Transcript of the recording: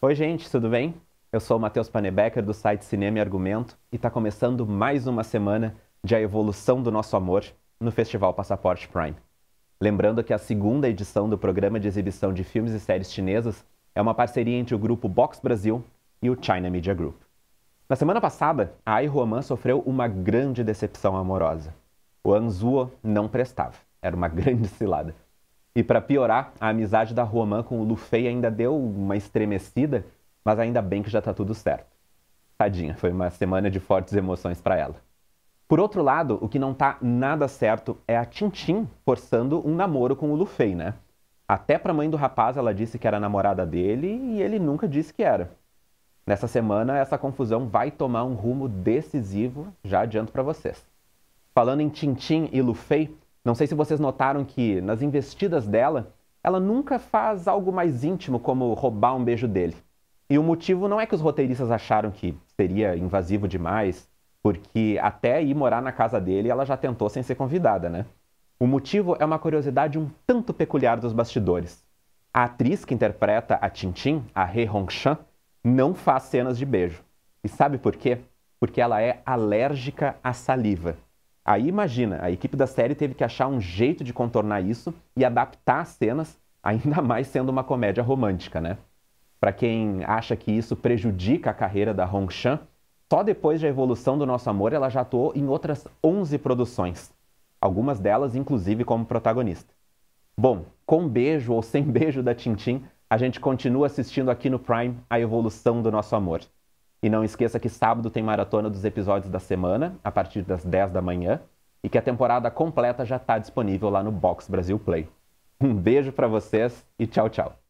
Oi, gente, tudo bem? Eu sou o Matheus Panebecker do site Cinema e Argumento e está começando mais uma semana de A Evolução do Nosso Amor no Festival Passaporte Prime. Lembrando que a segunda edição do programa de exibição de filmes e séries chinesas é uma parceria entre o grupo Box Brasil e o China Media Group. Na semana passada, a Ai Roman sofreu uma grande decepção amorosa. O Anzuo não prestava, era uma grande cilada. E para piorar, a amizade da Romã com o Lufei ainda deu uma estremecida, mas ainda bem que já tá tudo certo. Tadinha, foi uma semana de fortes emoções para ela. Por outro lado, o que não tá nada certo é a Tintin forçando um namoro com o Lufei, né? Até pra mãe do rapaz ela disse que era namorada dele e ele nunca disse que era. Nessa semana, essa confusão vai tomar um rumo decisivo, já adianto para vocês. Falando em Tintin e Lufei. Não sei se vocês notaram que, nas investidas dela, ela nunca faz algo mais íntimo como roubar um beijo dele. E o motivo não é que os roteiristas acharam que seria invasivo demais, porque até ir morar na casa dele ela já tentou sem ser convidada, né? O motivo é uma curiosidade um tanto peculiar dos bastidores. A atriz que interpreta a Tintin, a He Hongshan, não faz cenas de beijo. E sabe por quê? Porque ela é alérgica à saliva. Aí imagina, a equipe da série teve que achar um jeito de contornar isso e adaptar as cenas, ainda mais sendo uma comédia romântica, né? Para quem acha que isso prejudica a carreira da Hong Chan, só depois da evolução do Nosso Amor ela já atuou em outras 11 produções, algumas delas inclusive como protagonista. Bom, com beijo ou sem beijo da Tintin, a gente continua assistindo aqui no Prime a evolução do nosso amor. E não esqueça que sábado tem maratona dos episódios da semana, a partir das 10 da manhã, e que a temporada completa já está disponível lá no Box Brasil Play. Um beijo para vocês e tchau, tchau.